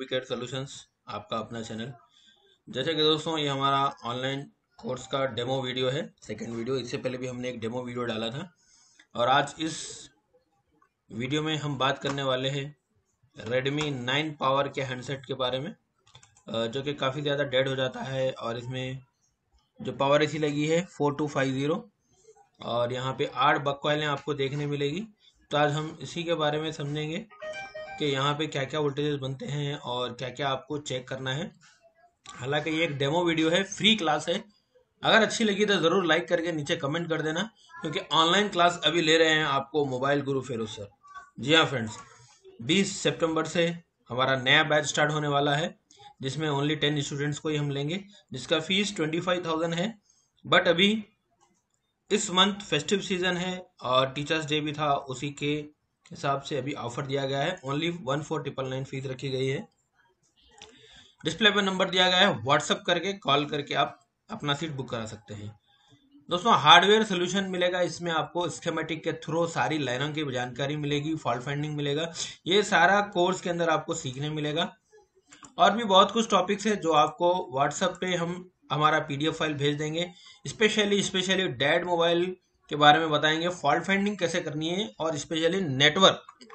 wicket solutions आपका अपना channel जैसे कि दोस्तों ये हमारा ऑनलाइन कोर्स का डेमो वीडियो है सेकेंड वीडियो इससे पहले भी हमने एक डेमो वीडियो डाला था और आज इस वीडियो में हम बात करने वाले हैं रेडमी नाइन पावर के हैंडसेट के बारे में जो कि काफ़ी ज़्यादा डेड हो जाता है और इसमें जो पावर ऐसी लगी है फोर टू फाइव ज़ीरो और यहाँ पे आठ बक्वाइलें आपको देखने मिलेगी तो आज हम इसी के बारे में समझेंगे कि यहाँ पे क्या क्या वोल्टेजेस बनते हैं और क्या क्या आपको चेक करना है हालांकि ये एक डेमो वीडियो है फ्री क्लास है अगर अच्छी लगी तो ज़रूर लाइक करके नीचे कमेंट कर देना क्योंकि ऑनलाइन क्लास अभी ले रहे हैं आपको मोबाइल गुरु फेरोज सर जी हाँ फ्रेंड्स 20 सितंबर से हमारा नया बैच स्टार्ट होने वाला है जिसमें ओनली टेन स्टूडेंट्स को ही हम लेंगे जिसका फीस ट्वेंटी फाइव थाउजेंड है बट अभी इस मंथ फेस्टिव सीजन है और टीचर्स डे भी था उसी के हिसाब से अभी ऑफर दिया गया है only one four triple nine fees रखी गई है डिस्प्ले पर नंबर दिया गया है व्हाट्सअप करके कॉल करके आप अपना सीट बुक करा सकते हैं दोस्तों हार्डवेयर सोल्यूशन मिलेगा इसमें आपको स्केमेटिक के थ्रू सारी लाइनों की जानकारी मिलेगी फॉल्ट फाइंडिंग मिलेगा ये सारा कोर्स के अंदर आपको सीखने मिलेगा और भी बहुत कुछ टॉपिक्स है जो आपको व्हाट्सएप पे हम हमारा पीडीएफ फाइल भेज देंगे स्पेशली स्पेशली डैड मोबाइल के बारे में बताएंगे फॉल्ट फाइंडिंग कैसे करनी है और स्पेशली नेटवर्क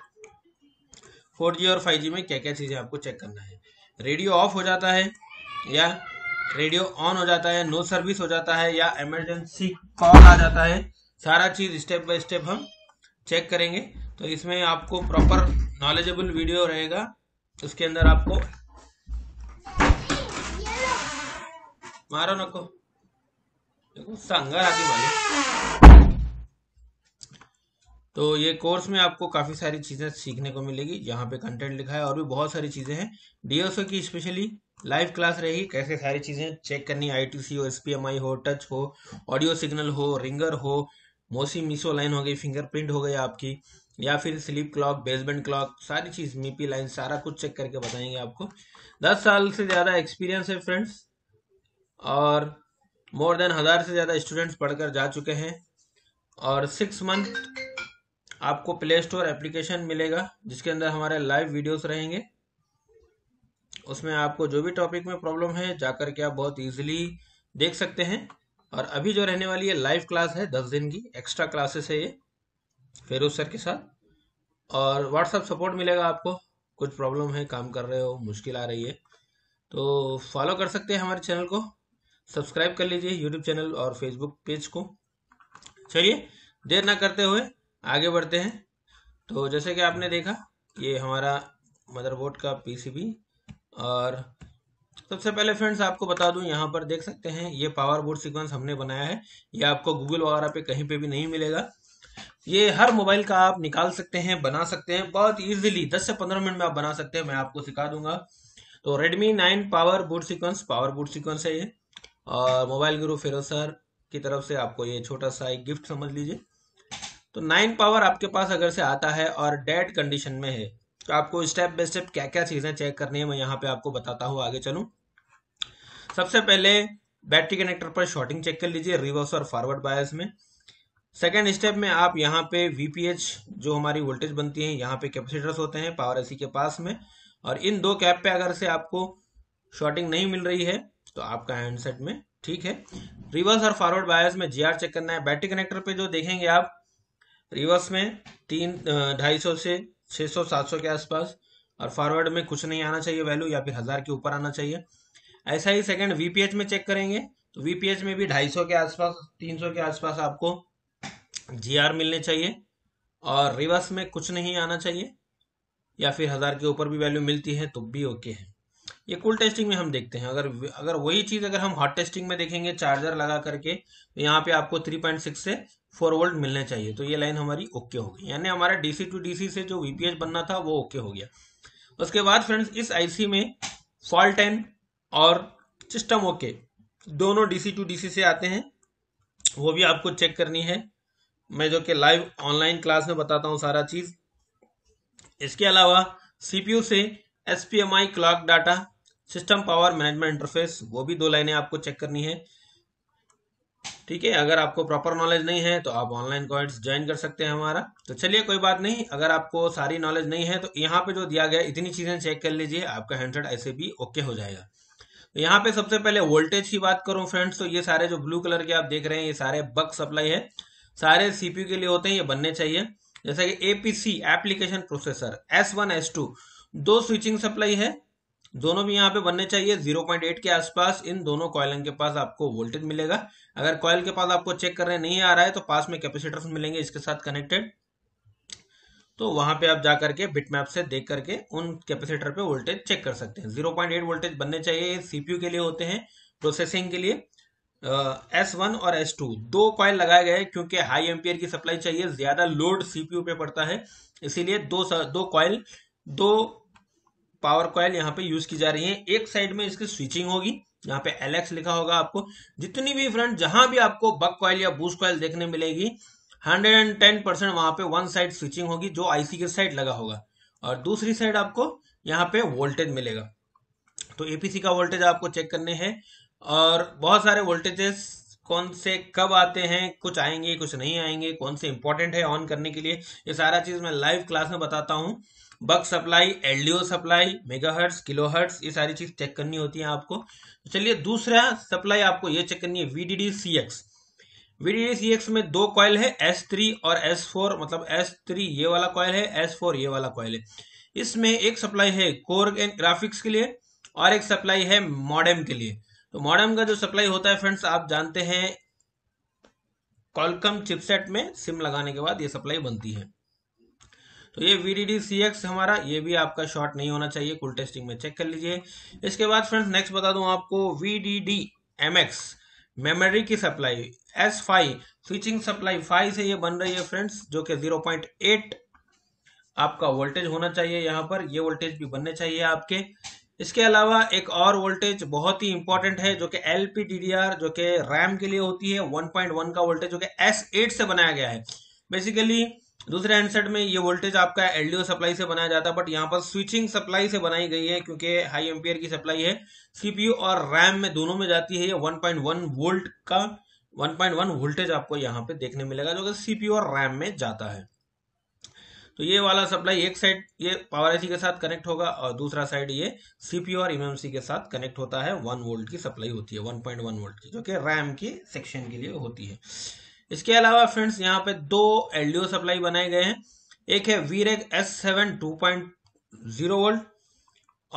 फोर जी और फाइव जी में क्या क्या चीज़ें आपको चेक करना है रेडियो ऑफ हो जाता है या रेडियो ऑन हो जाता है नो सर्विस हो जाता है या इमरजेंसी कॉल आ जाता है सारा चीज़ स्टेप बाय स्टेप हम चेक करेंगे तो इसमें आपको प्रॉपर नॉलेजेबल वीडियो रहेगा उसके अंदर आपको मारो नको देखो संगा आदि वाले तो ये कोर्स में आपको काफ़ी सारी चीज़ें सीखने को मिलेगी यहाँ पे कंटेंट लिखा है और भी बहुत सारी चीज़ें हैं डीएसओ की स्पेशली लाइव क्लास रहेगी कैसे सारी चीज़ें चेक करनी आईटीसी हो एसपीएमआई हो टच हो ऑडियो सिग्नल हो रिंगर हो मोसी मिसो लाइन हो गई फिंगरप्रिंट हो गई आपकी या फिर स्लीप क्लॉक बेसबेंड क्लॉक सारी चीज़ मीपी लाइन सारा कुछ चेक करके बताएंगे आपको दस साल से ज़्यादा एक्सपीरियंस है फ्रेंड्स और मोर देन हज़ार से ज़्यादा स्टूडेंट्स पढ़कर जा चुके हैं और सिक्स मंथ आपको प्ले स्टोर एप्लीकेशन मिलेगा जिसके अंदर हमारे लाइव वीडियोस रहेंगे उसमें आपको जो भी टॉपिक में प्रॉब्लम है जाकर के आप बहुत इजीली देख सकते हैं और अभी जो रहने वाली है लाइव क्लास है दस दिन की एक्स्ट्रा क्लासेस है ये फेरोज सर के साथ और व्हाट्सअप सपोर्ट मिलेगा आपको कुछ प्रॉब्लम है काम कर रहे हो मुश्किल आ रही है तो फॉलो कर सकते हैं हमारे चैनल को सब्सक्राइब कर लीजिए यूट्यूब चैनल और फेसबुक पेज को चलिए देर ना करते हुए आगे बढ़ते हैं तो जैसे कि आपने देखा ये हमारा मदरबोर्ड का पीसीबी और सबसे पहले फ्रेंड्स आपको बता दूं यहाँ पर देख सकते हैं ये पावर बोर्ड सीक्वेंस हमने बनाया है ये आपको गूगल वगैरह पे कहीं पे भी नहीं मिलेगा ये हर मोबाइल का आप निकाल सकते हैं बना सकते हैं बहुत इजीली 10 से 15 मिनट में आप बना सकते हैं मैं आपको सिखा दूंगा तो Redmi 9 power board sequence power board sequence है ये और मोबाइल गुरु फिरोज सर की तरफ से आपको ये छोटा सा एक गिफ्ट समझ लीजिए तो नाइन पावर आपके पास अगर से आता है और डेड कंडीशन में है तो आपको स्टेप बाय स्टेप क्या क्या चीज़ें चेक करनी है मैं यहाँ पे आपको बताता हूँ आगे चलू सबसे पहले बैटरी कनेक्टर पर शॉर्टिंग चेक कर लीजिए रिवर्स और फॉरवर्ड बायस में सेकेंड स्टेप में आप यहाँ पे वीपीएच जो हमारी वोल्टेज बनती है यहाँ पे कैपेसिटर्स होते हैं पावर एसी के पास में और इन दो कैप पे अगर से आपको शॉर्टिंग नहीं मिल रही है तो आपका हैंडसेट में ठीक है रिवर्स और फॉरवर्ड बायस में जीआर चेक करना है बैटरी कनेक्टर पे जो देखेंगे आप रिवर्स में तीन ढाई सौ से छह सौ सात सौ के आसपास और फॉरवर्ड में कुछ नहीं आना चाहिए वैल्यू या फिर हज़ार के ऊपर आना चाहिए ऐसा ही सेकंड वीपीएच में चेक करेंगे तो वीपीएच में भी सौ के आसपास सौ के आसपास आपको आर मिलने चाहिए और रिवर्स में कुछ नहीं आना चाहिए या फिर हज़ार के ऊपर भी वैल्यू मिलती है तो भी ओके है ये कूल टेस्टिंग में हम देखते हैं अगर अगर वही चीज़ अगर हम हॉट टेस्टिंग में देखेंगे चार्जर लगा करके तो यहाँ पे आपको 3.6 से 4 वोल्ट मिलने चाहिए तो ये लाइन हमारी ओके हो गई यानी हमारा डीसी टू डीसी से जो वीपीएच बनना था वो ओके हो गया उसके बाद फ्रेंड्स इस आईसी में फॉल्ट एन और सिस्टम ओके दोनों डीसी टू डीसी से आते हैं वो भी आपको चेक करनी है मैं जो कि लाइव ऑनलाइन क्लास में बताता हूँ सारा चीज़ इसके अलावा सीपीयू से S P M I clock data system power management interface वो भी दो लाइनें आपको चेक करनी है ठीक है अगर आपको प्रॉपर नॉलेज नहीं है तो आप ऑनलाइन कोर्स ज्वाइन कर सकते हैं हमारा तो चलिए कोई बात नहीं अगर आपको सारी नॉलेज नहीं है तो यहाँ पे जो दिया गया इतनी चीजें चेक कर लीजिए आपका हैंडसेट ऐसे भी ओके हो जाएगा तो यहाँ पे सबसे पहले वोल्टेज की बात करूँ फ्रेंड्स तो ये सारे जो ब्लू कलर के आप देख रहे हैं ये सारे बक सप्लाई है सारे सीपीयू के लिए होते हैं ये बनने चाहिए जैसा कि APC application processor S one S two दो स्विचिंग सप्लाई है दोनों भी यहाँ पे बनने चाहिए 0.8 के आसपास इन दोनों कॉयलन के पास आपको वोल्टेज मिलेगा अगर कॉयल के पास आपको चेक करने नहीं आ रहा है तो पास में कैपेसिटर्स मिलेंगे इसके साथ कनेक्टेड तो वहां पे आप जा करके बिटमैप से देख करके उन कैपेसिटर पे वोल्टेज चेक कर सकते हैं 0.8 वोल्टेज बनने चाहिए सीपीयू के लिए होते हैं प्रोसेसिंग के लिए एस वन और एस टू दो कॉयल लगाए गए क्योंकि हाई एम्पियर की सप्लाई चाहिए ज्यादा लोड सीपीयू पे पड़ता है इसीलिए दो दो कॉयल दो पावर कॉयल यहाँ पे यूज की जा रही है एक साइड में इसकी स्विचिंग होगी यहाँ पे एलेक्स लिखा होगा आपको जितनी भी फ्रंट जहां भी आपको बक कॉयल या बूस्ट कॉयल देखने मिलेगी 110 परसेंट वहां पे वन साइड स्विचिंग होगी जो आईसी के साइड लगा होगा और दूसरी साइड आपको यहाँ पे वोल्टेज मिलेगा तो एपीसी का वोल्टेज आपको चेक करने हैं और बहुत सारे वोल्टेजेस कौन से कब आते हैं कुछ आएंगे कुछ नहीं आएंगे कौन से इंपॉर्टेंट है ऑन करने के लिए ये सारा चीज मैं लाइव क्लास में बताता हूँ buck supply LDO supply megahertz kilohertz ये सारी चीज चेक करनी होती है आपको तो चलिए दूसरा सप्लाई आपको ये चेक करनी है VDD C X VDD C X में दो कॉयल है एस थ्री और एस फोर मतलब एस थ्री ये वाला कॉयल है एस फोर ये वाला कॉयल है इसमें एक सप्लाई है कोर एंड ग्राफिक्स के लिए और एक सप्लाई है मॉडेम के लिए तो मॉडम का जो सप्लाई होता है फ्रेंड्स आप जानते हैं कॉलकम चिपसेट में सिम लगाने के बाद ये सप्लाई बनती है तो ये वी डी हमारा ये भी आपका शॉर्ट नहीं होना चाहिए कुल टेस्टिंग में चेक कर लीजिए इसके बाद फ्रेंड्स नेक्स्ट बता दू आपको वी डी मेमोरी की supply S five switching supply five से ये बन रही है फ्रेंड्स जो कि 0.8 आपका वोल्टेज होना चाहिए यहां पर ये वोल्टेज भी बनने चाहिए आपके इसके अलावा एक और वोल्टेज बहुत ही इंपॉर्टेंट है जो कि एल जो कि रैम के लिए होती है 1.1 का वोल्टेज जो कि S8 से बनाया गया है बेसिकली दूसरे हैंडसेट में ये वोल्टेज आपका एल सप्लाई से बनाया जाता है बट यहाँ पर स्विचिंग सप्लाई से बनाई गई है क्योंकि हाई एम्पियर की सप्लाई है सीपीयू और रैम में दोनों में जाती है ये 1.1 वोल्ट का 1.1 वोल्टेज आपको यहाँ पे देखने मिलेगा जो कि सीपीयू और रैम में जाता है तो ये वाला सप्लाई एक साइड ये पावर आईसी के साथ कनेक्ट होगा और दूसरा साइड ये सीपीयू और एमएमसी के साथ कनेक्ट होता है वन वोल्ट की सप्लाई होती है वन पॉइंट वन वोल्ट की जो कि रैम की सेक्शन के लिए होती है इसके अलावा फ्रेंड्स यहाँ पे दो एलडीओ सप्लाई बनाए गए हैं एक है V reg S seven two point zero volt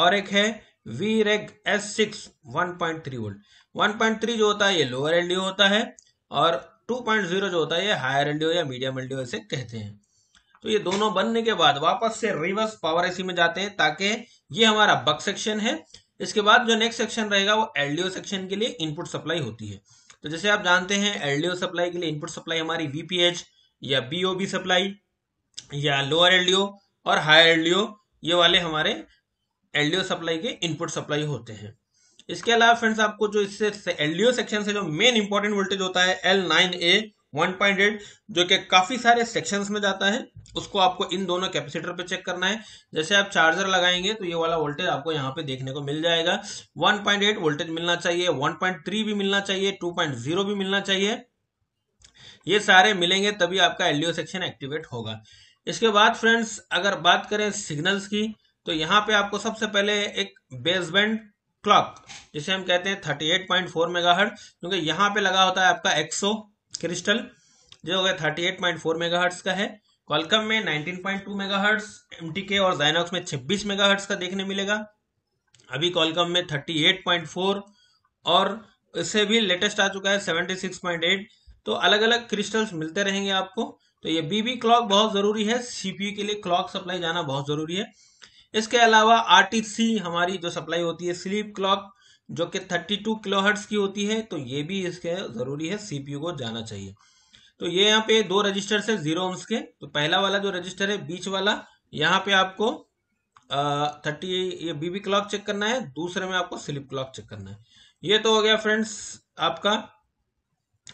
और एक है V reg S six one point three volt one point three जो होता है ये लोअर एलडीओ होता है और टू पॉइंट जीरो जो होता है ये हायर एलडीओ या मीडियम एलडीओ ऐसे कहते हैं तो ये दोनों बनने के बाद वापस से रिवर्स पावर एसी में जाते हैं ताकि ये हमारा बक सेक्शन है इसके बाद जो नेक्स्ट सेक्शन रहेगा वो एलडीओ सेक्शन के लिए इनपुट सप्लाई होती है तो जैसे आप जानते हैं एलडीओ सप्लाई के लिए इनपुट सप्लाई हमारी वीपीएच या बीओबी सप्लाई या लोअर एलडीओ और हायर एलडीओ ये वाले हमारे एलडीओ सप्लाई के इनपुट सप्लाई होते हैं इसके अलावा फ्रेंड्स आपको जो इससे एलडीओ सेक्शन से जो मेन इंपॉर्टेंट वोल्टेज होता है एल नाइन ए 1.8 जो कि काफ़ी सारे सेक्शंस में जाता है उसको आपको इन दोनों कैपेसिटर पे चेक करना है जैसे आप चार्जर लगाएंगे तो ये वाला वोल्टेज आपको यहाँ पे देखने को मिल जाएगा 1.8 वोल्टेज मिलना चाहिए 1.3 भी मिलना चाहिए 2.0 भी मिलना चाहिए ये सारे मिलेंगे तभी आपका एल सेक्शन एक्टिवेट होगा इसके बाद फ्रेंड्स अगर बात करें सिग्नल्स की तो यहाँ पे आपको सबसे पहले एक बेसबैंड क्लॉक जिसे हम कहते हैं मेगा मेगाहर्ट्ज क्योंकि यहाँ पे लगा होता है आपका एक्सो क्रिस्टल जो हो गया thirty eight point four mega hertz का है क्वालकम में nineteen point two mega hertz M T के और जाइनॉक्स में छब्बीस मेगा हर्ट्स का देखने मिलेगा अभी क्वालकम में थर्टी एट पॉइंट फोर और इससे भी लेटेस्ट आ चुका है सेवेंटी सिक्स पॉइंट एट तो अलग अलग क्रिस्टल्स मिलते रहेंगे आपको तो ये बीबी क्लॉक बहुत ज़रूरी है सीपीयू के लिए क्लॉक सप्लाई जाना बहुत ज़रूरी है इसके अलावा आरटीसी हमारी जो सप्लाई होती है स्लीप क्लॉक जो कि 32 किलोहर्ट्स की होती है तो ये भी इसके ज़रूरी है सीपीयू को जाना चाहिए तो ये यहाँ पे दो रजिस्टर है जीरो ओम्स के तो पहला वाला जो रजिस्टर है बीच वाला यहाँ पे आपको थर्टी ये बीबी क्लॉक चेक करना है दूसरे में आपको स्लिप क्लॉक चेक करना है ये तो हो गया फ्रेंड्स आपका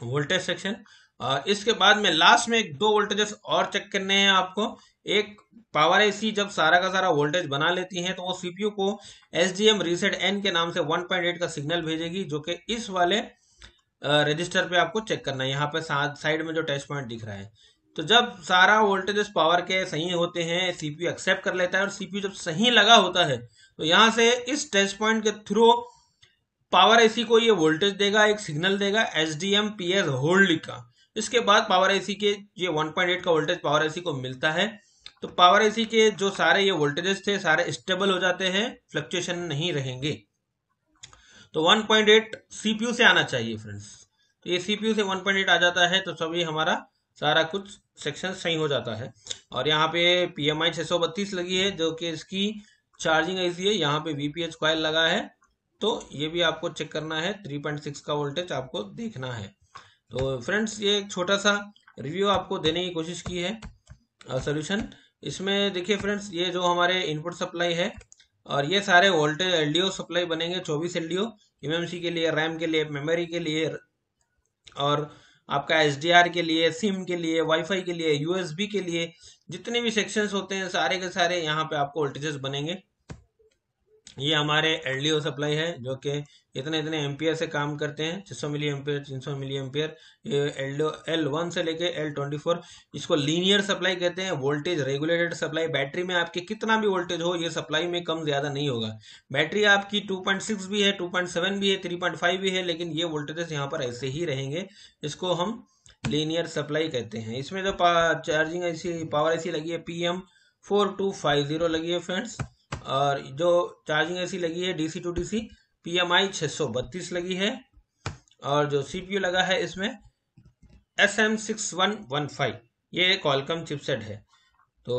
वोल्टेज सेक्शन और इसके बाद में लास्ट में एक दो वोल्टेजेस और चेक करने हैं आपको एक पावर एसी जब सारा का सारा वोल्टेज बना लेती है तो वो सीपीयू को S D M reset N के नाम से 1.8 का सिग्नल भेजेगी जो कि इस वाले रजिस्टर पे आपको चेक करना है यहाँ पे साइड में जो टच पॉइंट दिख रहा है तो जब सारा वोल्टेज पावर के सही होते हैं सीपीयू एक्सेप्ट कर लेता है और सीपीयू जब सही लगा होता है तो यहाँ से इस टच पॉइंट के थ्रू पावर एसी को ये वोल्टेज देगा एक सिग्नल देगा S D M P S hold का इसके बाद पावर एसी के ये 1.8 का वोल्टेज पावर एसी को मिलता है तो पावर एसी के जो सारे ये वोल्टेजेस थे सारे स्टेबल हो जाते हैं फ्लक्चुएशन नहीं रहेंगे तो 1.8 सीपीयू से आना चाहिए फ्रेंड्स तो ये सीपीयू से 1.8 आ जाता है तो सभी हमारा सारा कुछ सेक्शन सही हो जाता है और यहाँ पे पी एम लगी है जो कि इसकी चार्जिंग ऐसी है यहाँ पे वीपीएच क्वाइल लगा है तो ये भी आपको चेक करना है 3.6 का वोल्टेज आपको देखना है तो फ्रेंड्स ये एक छोटा सा रिव्यू आपको देने की कोशिश की है सोल्यूशन इसमें देखिए फ्रेंड्स ये जो हमारे इनपुट सप्लाई है और ये सारे वोल्टेज एलडीओ सप्लाई बनेंगे 24 एलडीओ एमएमसी के लिए रैम के लिए मेमोरी के लिए और आपका एस के लिए सिम के लिए वाईफाई के लिए यूएसबी के लिए जितने भी सेक्शंस होते हैं सारे के सारे यहाँ पे आपको वोल्टेजेस बनेंगे ये हमारे एल सप्लाई है जो कि इतने इतने एम्पियर से काम करते हैं 600 मिली एम्पियर 300 मिली एम्पियर ये एल एल वन से लेके एल ट्वेंटी फोर इसको लीनियर सप्लाई कहते हैं वोल्टेज रेगुलेटेड सप्लाई बैटरी में आपके कितना भी वोल्टेज हो ये सप्लाई में कम ज़्यादा नहीं होगा बैटरी आपकी 2.6 भी है 2.7 भी है 3.5 भी है लेकिन ये वोल्टेजेस यहाँ पर ऐसे ही रहेंगे इसको हम लीनियर सप्लाई कहते हैं इसमें जो चार्जिंग ऐसी पावर ऐसी लगी है P M four two five zero लगी है फ्रेंड्स और जो चार्जिंग एसी लगी है डीसी टू डीसी पीएमआई 632 लगी है और जो सीपीयू लगा है इसमें S M six one one five ये कॉलकम चिपसेट है तो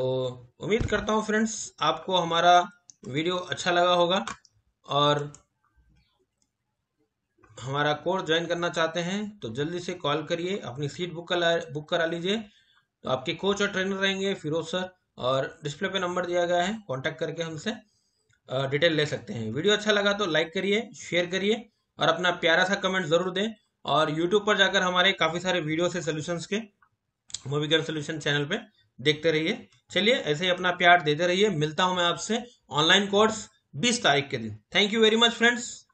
उम्मीद करता हूँ फ्रेंड्स आपको हमारा वीडियो अच्छा लगा होगा और हमारा कोर्स ज्वाइन करना चाहते हैं तो जल्दी से कॉल करिए अपनी सीट बुक करा बुक करा लीजिए तो आपके कोच और ट्रेनर रहेंगे फिरोज सर और डिस्प्ले पे नंबर दिया गया है कांटेक्ट करके हमसे डिटेल ले सकते हैं वीडियो अच्छा लगा तो लाइक करिए शेयर करिए और अपना प्यारा सा कमेंट ज़रूर दें और यूट्यूब पर जाकर हमारे काफ़ी सारे वीडियो से सोल्यूशंस के मोबिकल सोल्यूशन चैनल पर देखते रहिए चलिए ऐसे ही अपना प्यार देते रहिए मिलता हूँ मैं आपसे ऑनलाइन कोर्स बीस तारीख के दिन thank you very much friends